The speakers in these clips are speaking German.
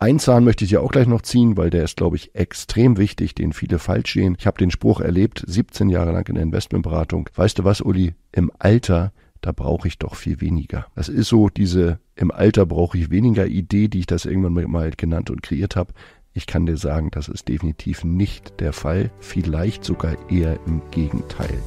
Ein Zahn möchte ich ja auch gleich noch ziehen, weil der ist, glaube ich, extrem wichtig, den viele falsch sehen. Ich habe den Spruch erlebt, 17 Jahre lang in der Investmentberatung. Weißt du was, Uli? Im Alter, da brauche ich doch viel weniger. Das ist so diese im Alter brauche ich weniger Idee, die ich das irgendwann mal genannt und kreiert habe. Ich kann dir sagen, das ist definitiv nicht der Fall, vielleicht sogar eher im Gegenteil.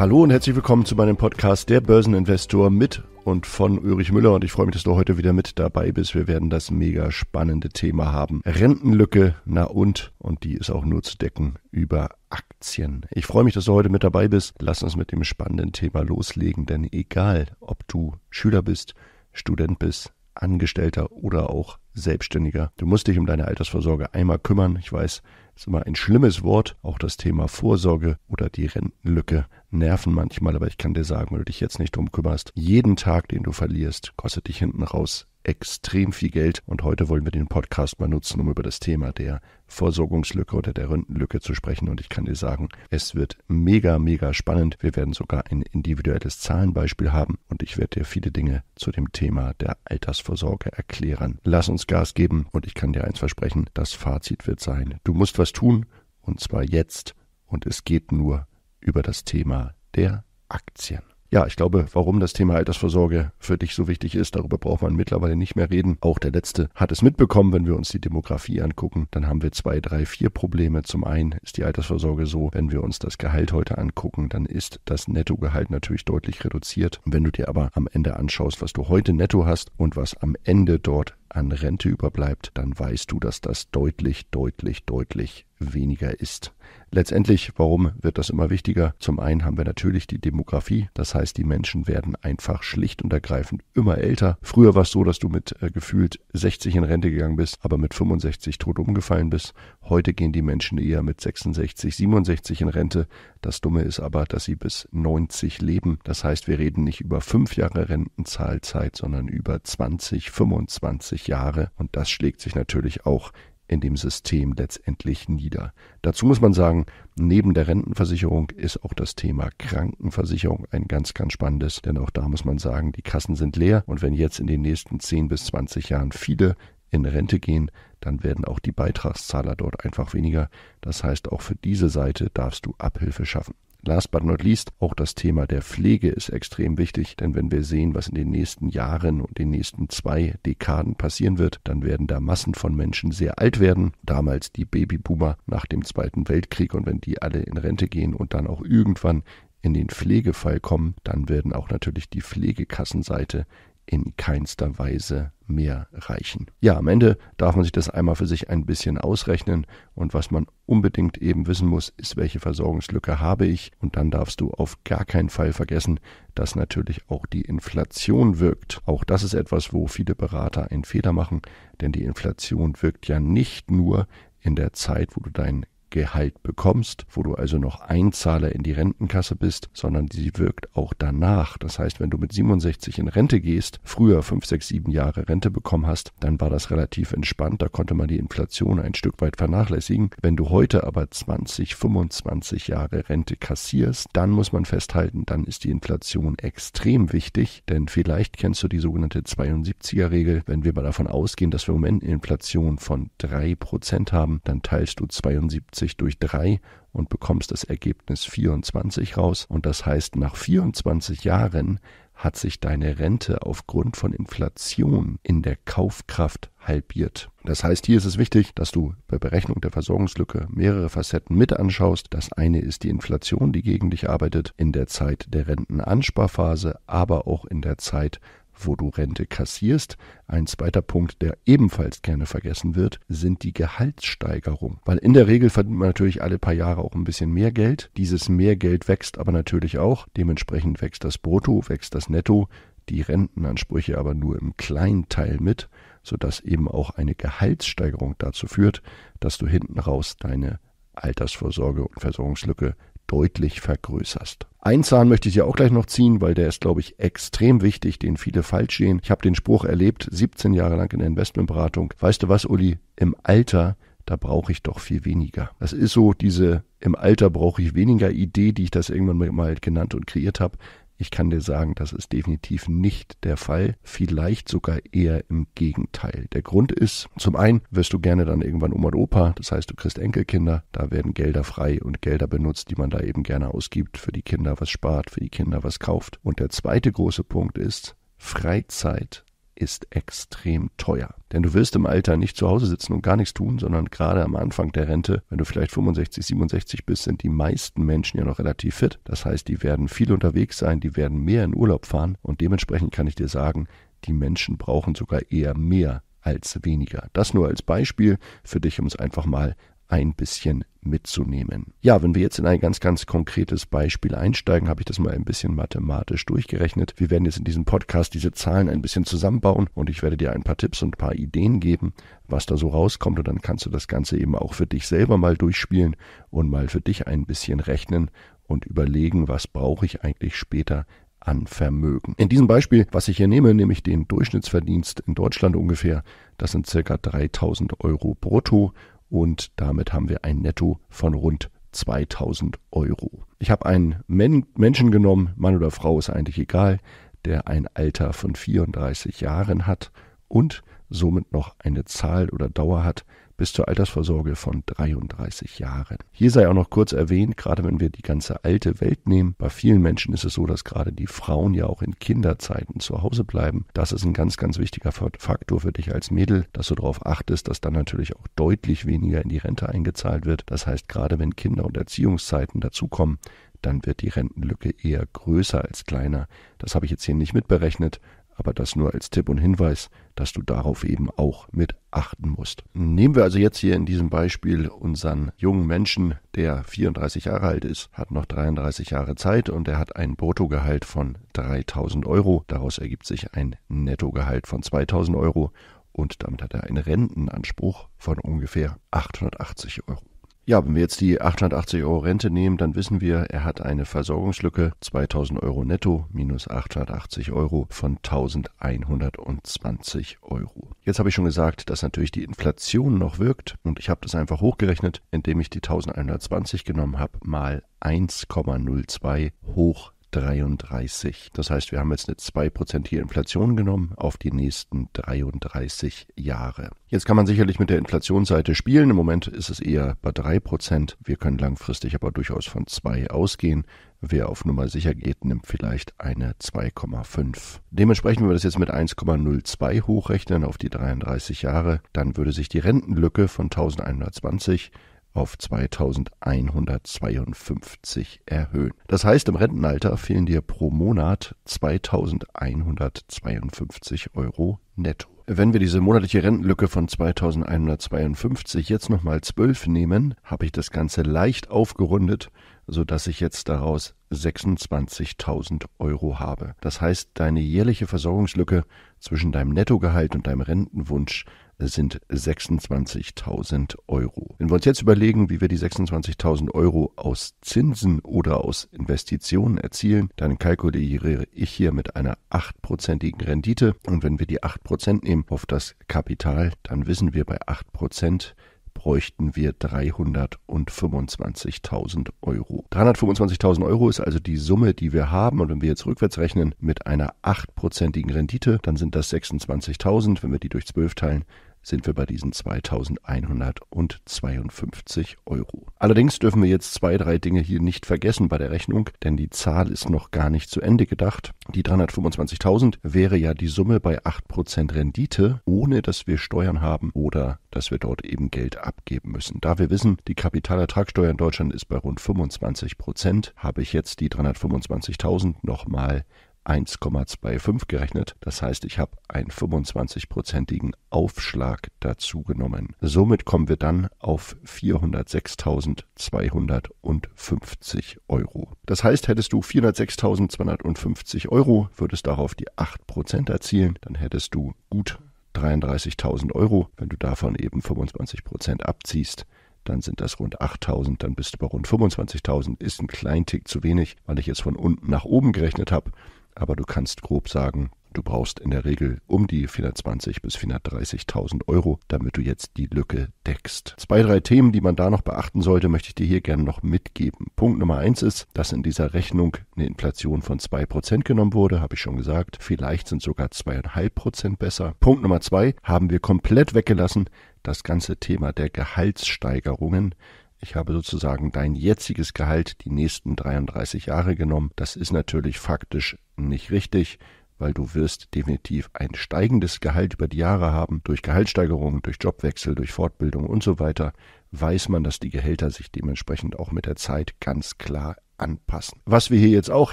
Hallo und herzlich willkommen zu meinem Podcast Der Börseninvestor mit und von Ulrich Müller und ich freue mich, dass du heute wieder mit dabei bist. Wir werden das mega spannende Thema haben. Rentenlücke, na und? Und die ist auch nur zu decken über Aktien. Ich freue mich, dass du heute mit dabei bist. Lass uns mit dem spannenden Thema loslegen, denn egal, ob du Schüler bist, Student bist, Angestellter oder auch Selbstständiger. Du musst dich um deine Altersvorsorge einmal kümmern. Ich weiß, ist immer ein schlimmes Wort, auch das Thema Vorsorge oder die Rentenlücke nerven manchmal, aber ich kann dir sagen, wenn du dich jetzt nicht drum kümmerst, jeden Tag, den du verlierst, kostet dich hinten raus extrem viel Geld. Und heute wollen wir den Podcast mal nutzen, um über das Thema der Versorgungslücke oder der Röntgenlücke zu sprechen. Und ich kann dir sagen, es wird mega, mega spannend. Wir werden sogar ein individuelles Zahlenbeispiel haben und ich werde dir viele Dinge zu dem Thema der Altersvorsorge erklären. Lass uns Gas geben und ich kann dir eins versprechen, das Fazit wird sein. Du musst was tun und zwar jetzt und es geht nur über das Thema der Aktien. Ja, ich glaube, warum das Thema Altersvorsorge für dich so wichtig ist, darüber braucht man mittlerweile nicht mehr reden. Auch der Letzte hat es mitbekommen, wenn wir uns die Demografie angucken, dann haben wir zwei, drei, vier Probleme. Zum einen ist die Altersvorsorge so, wenn wir uns das Gehalt heute angucken, dann ist das Nettogehalt natürlich deutlich reduziert. Wenn du dir aber am Ende anschaust, was du heute netto hast und was am Ende dort an Rente überbleibt, dann weißt du, dass das deutlich, deutlich, deutlich weniger ist Letztendlich, warum wird das immer wichtiger? Zum einen haben wir natürlich die Demografie, das heißt, die Menschen werden einfach schlicht und ergreifend immer älter. Früher war es so, dass du mit äh, gefühlt 60 in Rente gegangen bist, aber mit 65 tot umgefallen bist. Heute gehen die Menschen eher mit 66, 67 in Rente. Das Dumme ist aber, dass sie bis 90 leben. Das heißt, wir reden nicht über fünf Jahre Rentenzahlzeit, sondern über 20, 25 Jahre. Und das schlägt sich natürlich auch in dem System letztendlich nieder. Dazu muss man sagen, neben der Rentenversicherung ist auch das Thema Krankenversicherung ein ganz, ganz spannendes, denn auch da muss man sagen, die Kassen sind leer und wenn jetzt in den nächsten 10 bis 20 Jahren viele in Rente gehen, dann werden auch die Beitragszahler dort einfach weniger. Das heißt, auch für diese Seite darfst du Abhilfe schaffen. Last but not least, auch das Thema der Pflege ist extrem wichtig, denn wenn wir sehen, was in den nächsten Jahren und den nächsten zwei Dekaden passieren wird, dann werden da Massen von Menschen sehr alt werden. Damals die Babyboomer nach dem Zweiten Weltkrieg und wenn die alle in Rente gehen und dann auch irgendwann in den Pflegefall kommen, dann werden auch natürlich die Pflegekassenseite in keinster Weise mehr reichen. Ja, am Ende darf man sich das einmal für sich ein bisschen ausrechnen und was man unbedingt eben wissen muss, ist, welche Versorgungslücke habe ich und dann darfst du auf gar keinen Fall vergessen, dass natürlich auch die Inflation wirkt. Auch das ist etwas, wo viele Berater einen Fehler machen, denn die Inflation wirkt ja nicht nur in der Zeit, wo du dein Gehalt bekommst, wo du also noch Einzahler in die Rentenkasse bist, sondern sie wirkt auch danach. Das heißt, wenn du mit 67 in Rente gehst, früher 5, 6, 7 Jahre Rente bekommen hast, dann war das relativ entspannt. Da konnte man die Inflation ein Stück weit vernachlässigen. Wenn du heute aber 20, 25 Jahre Rente kassierst, dann muss man festhalten, dann ist die Inflation extrem wichtig, denn vielleicht kennst du die sogenannte 72er-Regel. Wenn wir mal davon ausgehen, dass wir im Moment eine Inflation von 3% haben, dann teilst du 72 20 durch 3 und bekommst das Ergebnis 24 raus. Und das heißt, nach 24 Jahren hat sich deine Rente aufgrund von Inflation in der Kaufkraft halbiert. Das heißt, hier ist es wichtig, dass du bei Berechnung der Versorgungslücke mehrere Facetten mit anschaust. Das eine ist die Inflation, die gegen dich arbeitet, in der Zeit der Rentenansparphase, aber auch in der Zeit wo du Rente kassierst. Ein zweiter Punkt, der ebenfalls gerne vergessen wird, sind die Gehaltssteigerungen. Weil in der Regel verdient man natürlich alle paar Jahre auch ein bisschen mehr Geld. Dieses Mehrgeld wächst aber natürlich auch. Dementsprechend wächst das Brutto, wächst das Netto, die Rentenansprüche aber nur im kleinen Teil mit, sodass eben auch eine Gehaltssteigerung dazu führt, dass du hinten raus deine Altersvorsorge und Versorgungslücke deutlich vergrößerst. Ein Zahn möchte ich ja auch gleich noch ziehen, weil der ist, glaube ich, extrem wichtig, den viele falsch sehen. Ich habe den Spruch erlebt, 17 Jahre lang in der Investmentberatung. Weißt du was, Uli? Im Alter, da brauche ich doch viel weniger. Das ist so diese im Alter brauche ich weniger Idee, die ich das irgendwann mal genannt und kreiert habe. Ich kann dir sagen, das ist definitiv nicht der Fall, vielleicht sogar eher im Gegenteil. Der Grund ist, zum einen wirst du gerne dann irgendwann Oma und Opa, das heißt du kriegst Enkelkinder, da werden Gelder frei und Gelder benutzt, die man da eben gerne ausgibt, für die Kinder was spart, für die Kinder was kauft. Und der zweite große Punkt ist, Freizeit ist extrem teuer. Denn du wirst im Alter nicht zu Hause sitzen und gar nichts tun, sondern gerade am Anfang der Rente, wenn du vielleicht 65, 67 bist, sind die meisten Menschen ja noch relativ fit. Das heißt, die werden viel unterwegs sein, die werden mehr in Urlaub fahren und dementsprechend kann ich dir sagen, die Menschen brauchen sogar eher mehr als weniger. Das nur als Beispiel für dich, um es einfach mal ein bisschen mitzunehmen. Ja, wenn wir jetzt in ein ganz, ganz konkretes Beispiel einsteigen, habe ich das mal ein bisschen mathematisch durchgerechnet. Wir werden jetzt in diesem Podcast diese Zahlen ein bisschen zusammenbauen und ich werde dir ein paar Tipps und ein paar Ideen geben, was da so rauskommt und dann kannst du das Ganze eben auch für dich selber mal durchspielen und mal für dich ein bisschen rechnen und überlegen, was brauche ich eigentlich später an Vermögen. In diesem Beispiel, was ich hier nehme, nehme ich den Durchschnittsverdienst in Deutschland ungefähr. Das sind circa 3000 Euro brutto und damit haben wir ein Netto von rund 2000 Euro. Ich habe einen Men Menschen genommen, Mann oder Frau ist eigentlich egal, der ein Alter von 34 Jahren hat und somit noch eine Zahl oder Dauer hat bis zur Altersvorsorge von 33 Jahren. Hier sei auch noch kurz erwähnt, gerade wenn wir die ganze alte Welt nehmen, bei vielen Menschen ist es so, dass gerade die Frauen ja auch in Kinderzeiten zu Hause bleiben. Das ist ein ganz, ganz wichtiger Faktor für dich als Mädel, dass du darauf achtest, dass dann natürlich auch deutlich weniger in die Rente eingezahlt wird. Das heißt, gerade wenn Kinder und Erziehungszeiten dazukommen, dann wird die Rentenlücke eher größer als kleiner. Das habe ich jetzt hier nicht mitberechnet, aber das nur als Tipp und Hinweis, dass du darauf eben auch mit achten musst. Nehmen wir also jetzt hier in diesem Beispiel unseren jungen Menschen, der 34 Jahre alt ist, hat noch 33 Jahre Zeit und er hat ein Bruttogehalt von 3000 Euro. Daraus ergibt sich ein Nettogehalt von 2000 Euro und damit hat er einen Rentenanspruch von ungefähr 880 Euro. Ja, wenn wir jetzt die 880 Euro Rente nehmen, dann wissen wir, er hat eine Versorgungslücke 2000 Euro netto minus 880 Euro von 1120 Euro. Jetzt habe ich schon gesagt, dass natürlich die Inflation noch wirkt und ich habe das einfach hochgerechnet, indem ich die 1120 genommen habe mal 1,02 hoch 33. Das heißt, wir haben jetzt eine 2%ige Inflation genommen auf die nächsten 33 Jahre. Jetzt kann man sicherlich mit der Inflationsseite spielen. Im Moment ist es eher bei 3%. Wir können langfristig aber durchaus von 2 ausgehen. Wer auf Nummer sicher geht, nimmt vielleicht eine 2,5. Dementsprechend, wenn wir das jetzt mit 1,02 hochrechnen auf die 33 Jahre, dann würde sich die Rentenlücke von 1120 auf 2152 erhöhen. Das heißt, im Rentenalter fehlen dir pro Monat 2152 Euro netto. Wenn wir diese monatliche Rentenlücke von 2152 jetzt nochmal 12 nehmen, habe ich das Ganze leicht aufgerundet, sodass ich jetzt daraus 26.000 Euro habe. Das heißt, deine jährliche Versorgungslücke zwischen deinem Nettogehalt und deinem Rentenwunsch sind 26.000 Euro. Wenn wir uns jetzt überlegen, wie wir die 26.000 Euro aus Zinsen oder aus Investitionen erzielen, dann kalkuliere ich hier mit einer 8%igen Rendite. Und wenn wir die 8% nehmen auf das Kapital, dann wissen wir bei 8%, bräuchten wir 325.000 Euro. 325.000 Euro ist also die Summe, die wir haben. Und wenn wir jetzt rückwärts rechnen mit einer 8%igen Rendite, dann sind das 26.000. Wenn wir die durch 12 teilen, sind wir bei diesen 2152 Euro. Allerdings dürfen wir jetzt zwei, drei Dinge hier nicht vergessen bei der Rechnung, denn die Zahl ist noch gar nicht zu Ende gedacht. Die 325.000 wäre ja die Summe bei 8% Rendite, ohne dass wir Steuern haben oder dass wir dort eben Geld abgeben müssen. Da wir wissen, die Kapitalertragssteuer in Deutschland ist bei rund 25%, habe ich jetzt die 325.000 nochmal 1,25 gerechnet. Das heißt, ich habe einen 25-prozentigen Aufschlag dazu genommen. Somit kommen wir dann auf 406.250 Euro. Das heißt, hättest du 406.250 Euro, würdest darauf die 8% erzielen, dann hättest du gut 33.000 Euro. Wenn du davon eben 25% abziehst, dann sind das rund 8.000, dann bist du bei rund 25.000. Ist ein kleinen Tick zu wenig, weil ich jetzt von unten nach oben gerechnet habe aber du kannst grob sagen, du brauchst in der Regel um die 420 bis 430.000 Euro, damit du jetzt die Lücke deckst. Zwei, drei Themen, die man da noch beachten sollte, möchte ich dir hier gerne noch mitgeben. Punkt Nummer eins ist, dass in dieser Rechnung eine Inflation von zwei Prozent genommen wurde, habe ich schon gesagt. Vielleicht sind sogar zweieinhalb Prozent besser. Punkt Nummer zwei haben wir komplett weggelassen, das ganze Thema der Gehaltssteigerungen. Ich habe sozusagen dein jetziges Gehalt die nächsten 33 Jahre genommen. Das ist natürlich faktisch nicht richtig, weil du wirst definitiv ein steigendes Gehalt über die Jahre haben, durch Gehaltssteigerungen, durch Jobwechsel, durch Fortbildung und so weiter, weiß man, dass die Gehälter sich dementsprechend auch mit der Zeit ganz klar anpassen. Was wir hier jetzt auch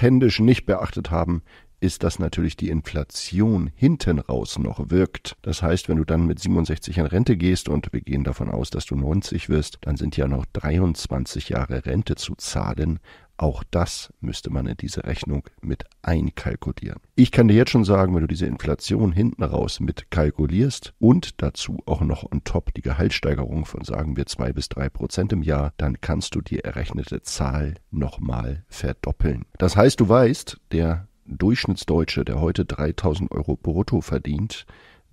händisch nicht beachtet haben, ist, dass natürlich die Inflation hinten raus noch wirkt. Das heißt, wenn du dann mit 67 in Rente gehst und wir gehen davon aus, dass du 90 wirst, dann sind ja noch 23 Jahre Rente zu zahlen. Auch das müsste man in diese Rechnung mit einkalkulieren. Ich kann dir jetzt schon sagen, wenn du diese Inflation hinten raus mit kalkulierst und dazu auch noch on top die Gehaltssteigerung von sagen wir zwei bis drei Prozent im Jahr, dann kannst du die errechnete Zahl nochmal verdoppeln. Das heißt, du weißt, der Durchschnittsdeutsche, der heute 3000 Euro brutto verdient,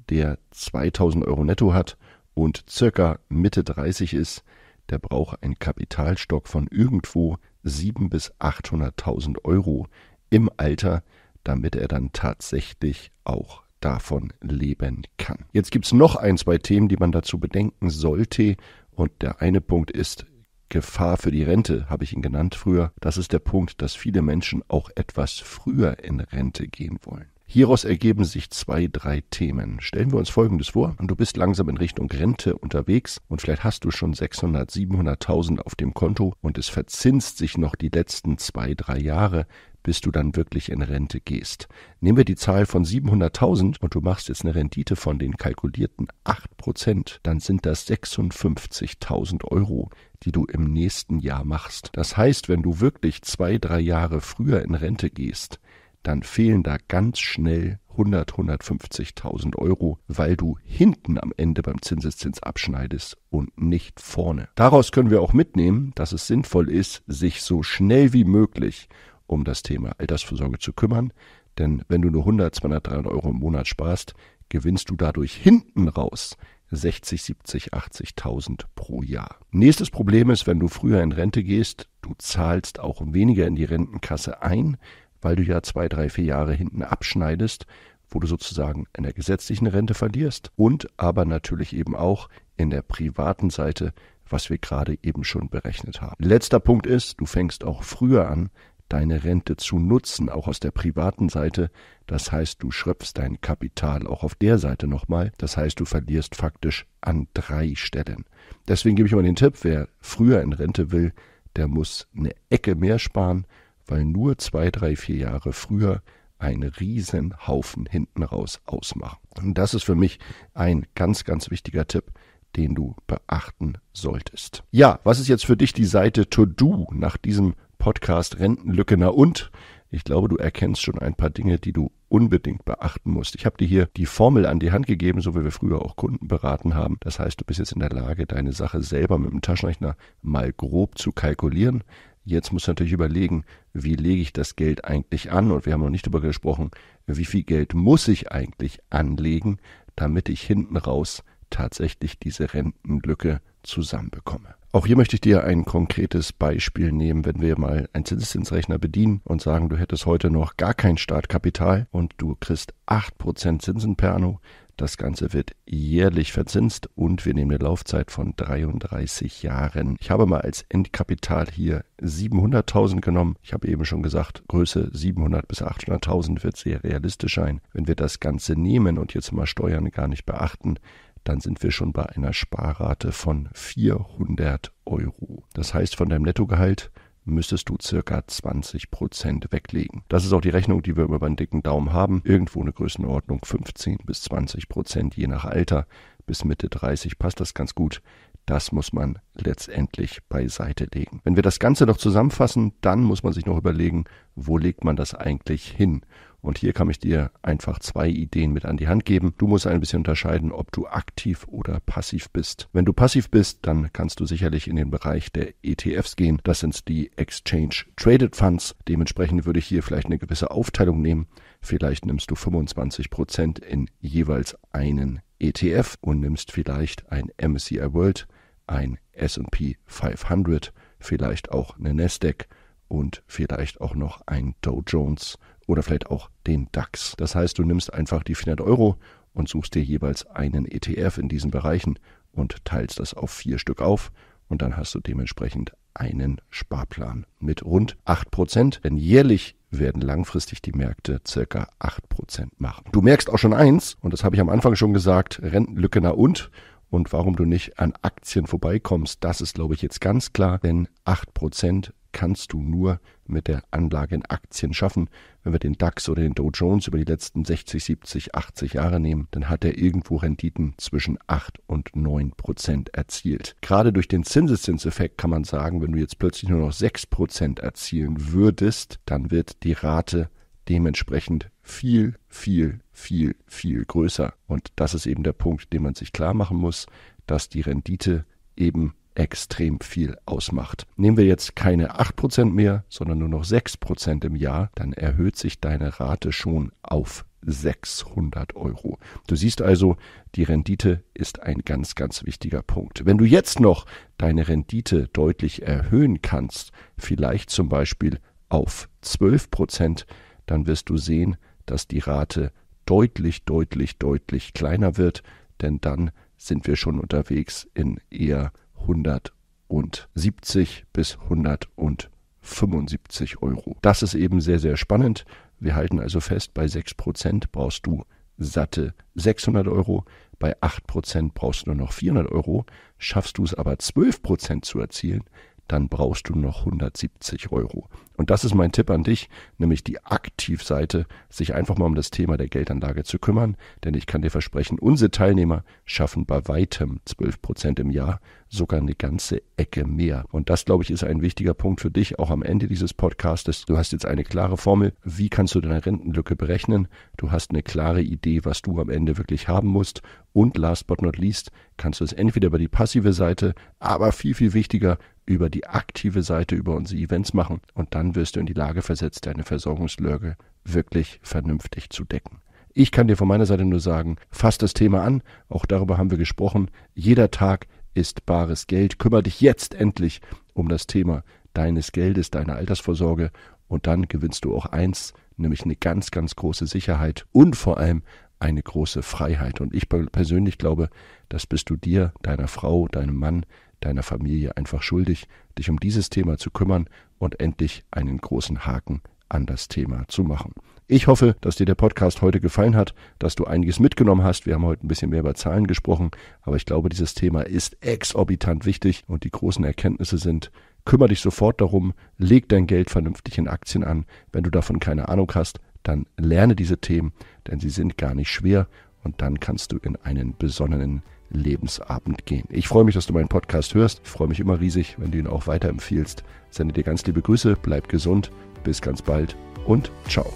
der 2000 Euro netto hat und circa Mitte 30 ist, der braucht einen Kapitalstock von irgendwo 700.000 bis 800.000 Euro im Alter, damit er dann tatsächlich auch davon leben kann. Jetzt gibt es noch ein, zwei Themen, die man dazu bedenken sollte. Und der eine Punkt ist, Gefahr für die Rente, habe ich ihn genannt früher. Das ist der Punkt, dass viele Menschen auch etwas früher in Rente gehen wollen. Hieraus ergeben sich zwei, drei Themen. Stellen wir uns Folgendes vor, du bist langsam in Richtung Rente unterwegs und vielleicht hast du schon 600, 700.000 auf dem Konto und es verzinst sich noch die letzten zwei, drei Jahre, bis du dann wirklich in Rente gehst. Nehmen wir die Zahl von 700.000 und du machst jetzt eine Rendite von den kalkulierten 8%, dann sind das 56.000 Euro, die du im nächsten Jahr machst. Das heißt, wenn du wirklich zwei, drei Jahre früher in Rente gehst, dann fehlen da ganz schnell 100, 150.000 Euro, weil du hinten am Ende beim Zinseszins abschneidest und nicht vorne. Daraus können wir auch mitnehmen, dass es sinnvoll ist, sich so schnell wie möglich um das Thema Altersvorsorge zu kümmern, denn wenn du nur 100, 200, 300 Euro im Monat sparst, gewinnst du dadurch hinten raus 60, 70, 80.000 pro Jahr. Nächstes Problem ist, wenn du früher in Rente gehst, du zahlst auch weniger in die Rentenkasse ein, weil du ja zwei, drei, vier Jahre hinten abschneidest, wo du sozusagen in der gesetzlichen Rente verlierst und aber natürlich eben auch in der privaten Seite, was wir gerade eben schon berechnet haben. Letzter Punkt ist, du fängst auch früher an, deine Rente zu nutzen, auch aus der privaten Seite. Das heißt, du schröpfst dein Kapital auch auf der Seite nochmal. Das heißt, du verlierst faktisch an drei Stellen. Deswegen gebe ich mal den Tipp, wer früher in Rente will, der muss eine Ecke mehr sparen weil nur zwei, drei, vier Jahre früher einen Riesenhaufen hinten raus ausmachen. Und das ist für mich ein ganz, ganz wichtiger Tipp, den du beachten solltest. Ja, was ist jetzt für dich die Seite To Do nach diesem Podcast Rentenlücke? Na und? Ich glaube, du erkennst schon ein paar Dinge, die du unbedingt beachten musst. Ich habe dir hier die Formel an die Hand gegeben, so wie wir früher auch Kunden beraten haben. Das heißt, du bist jetzt in der Lage, deine Sache selber mit dem Taschenrechner mal grob zu kalkulieren. Jetzt muss natürlich überlegen, wie lege ich das Geld eigentlich an? Und wir haben noch nicht darüber gesprochen, wie viel Geld muss ich eigentlich anlegen, damit ich hinten raus tatsächlich diese Rentenlücke zusammenbekomme. Auch hier möchte ich dir ein konkretes Beispiel nehmen, wenn wir mal einen Zinseszinsrechner bedienen und sagen, du hättest heute noch gar kein Startkapital und du kriegst 8% Zinsen per anno, das Ganze wird jährlich verzinst und wir nehmen eine Laufzeit von 33 Jahren. Ich habe mal als Endkapital hier 700.000 genommen. Ich habe eben schon gesagt, Größe 700 bis 800.000 wird sehr realistisch sein. Wenn wir das Ganze nehmen und jetzt mal Steuern gar nicht beachten, dann sind wir schon bei einer Sparrate von 400 Euro. Das heißt, von deinem Nettogehalt müsstest du circa 20% Prozent weglegen. Das ist auch die Rechnung, die wir über den dicken Daumen haben. Irgendwo eine Größenordnung 15 bis 20%, Prozent je nach Alter. Bis Mitte 30 passt das ganz gut. Das muss man letztendlich beiseite legen. Wenn wir das Ganze noch zusammenfassen, dann muss man sich noch überlegen, wo legt man das eigentlich hin? Und hier kann ich dir einfach zwei Ideen mit an die Hand geben. Du musst ein bisschen unterscheiden, ob du aktiv oder passiv bist. Wenn du passiv bist, dann kannst du sicherlich in den Bereich der ETFs gehen. Das sind die Exchange Traded Funds. Dementsprechend würde ich hier vielleicht eine gewisse Aufteilung nehmen. Vielleicht nimmst du 25 in jeweils einen ETF und nimmst vielleicht ein MSCI World, ein S&P 500, vielleicht auch eine Nasdaq und vielleicht auch noch ein Dow Jones oder vielleicht auch den DAX. Das heißt, du nimmst einfach die 400 Euro und suchst dir jeweils einen ETF in diesen Bereichen und teilst das auf vier Stück auf und dann hast du dementsprechend einen Sparplan mit rund 8%, denn jährlich werden langfristig die Märkte circa 8% machen. Du merkst auch schon eins, und das habe ich am Anfang schon gesagt, Rentenlücke nach und und warum du nicht an Aktien vorbeikommst, das ist glaube ich jetzt ganz klar, denn 8% kannst du nur mit der Anlage in Aktien schaffen. Wenn wir den DAX oder den Dow Jones über die letzten 60, 70, 80 Jahre nehmen, dann hat er irgendwo Renditen zwischen 8 und 9 Prozent erzielt. Gerade durch den Zinseszinseffekt kann man sagen, wenn du jetzt plötzlich nur noch 6 Prozent erzielen würdest, dann wird die Rate dementsprechend viel, viel, viel, viel größer. Und das ist eben der Punkt, den man sich klar machen muss, dass die Rendite eben extrem viel ausmacht. Nehmen wir jetzt keine 8% mehr, sondern nur noch 6% im Jahr, dann erhöht sich deine Rate schon auf 600 Euro. Du siehst also, die Rendite ist ein ganz, ganz wichtiger Punkt. Wenn du jetzt noch deine Rendite deutlich erhöhen kannst, vielleicht zum Beispiel auf 12 Prozent, dann wirst du sehen, dass die Rate deutlich, deutlich, deutlich kleiner wird, denn dann sind wir schon unterwegs in eher 170 bis 175 Euro. Das ist eben sehr, sehr spannend. Wir halten also fest, bei 6% brauchst du satte 600 Euro, bei 8% brauchst du nur noch 400 Euro. Schaffst du es aber 12% zu erzielen, dann brauchst du noch 170 Euro. Und das ist mein Tipp an dich, nämlich die Aktivseite, sich einfach mal um das Thema der Geldanlage zu kümmern, denn ich kann dir versprechen, unsere Teilnehmer schaffen bei weitem 12 Prozent im Jahr, sogar eine ganze Ecke mehr. Und das, glaube ich, ist ein wichtiger Punkt für dich, auch am Ende dieses Podcastes. Du hast jetzt eine klare Formel, wie kannst du deine Rentenlücke berechnen, du hast eine klare Idee, was du am Ende wirklich haben musst und last but not least kannst du es entweder über die passive Seite, aber viel, viel wichtiger über die aktive Seite über unsere Events machen. Und dann wirst du in die Lage versetzt, deine Versorgungslage wirklich vernünftig zu decken. Ich kann dir von meiner Seite nur sagen, fass das Thema an. Auch darüber haben wir gesprochen. Jeder Tag ist bares Geld. Kümmere dich jetzt endlich um das Thema deines Geldes, deiner Altersvorsorge. Und dann gewinnst du auch eins, nämlich eine ganz, ganz große Sicherheit und vor allem eine große Freiheit. Und ich persönlich glaube, das bist du dir, deiner Frau, deinem Mann, deiner Familie einfach schuldig, dich um dieses Thema zu kümmern und endlich einen großen Haken an das Thema zu machen. Ich hoffe, dass dir der Podcast heute gefallen hat, dass du einiges mitgenommen hast. Wir haben heute ein bisschen mehr über Zahlen gesprochen, aber ich glaube, dieses Thema ist exorbitant wichtig und die großen Erkenntnisse sind, kümmere dich sofort darum, leg dein Geld vernünftig in Aktien an. Wenn du davon keine Ahnung hast, dann lerne diese Themen, denn sie sind gar nicht schwer und dann kannst du in einen besonnenen Lebensabend gehen. Ich freue mich, dass du meinen Podcast hörst. Ich freue mich immer riesig, wenn du ihn auch weiterempfiehlst. Sende dir ganz liebe Grüße, bleib gesund, bis ganz bald und ciao.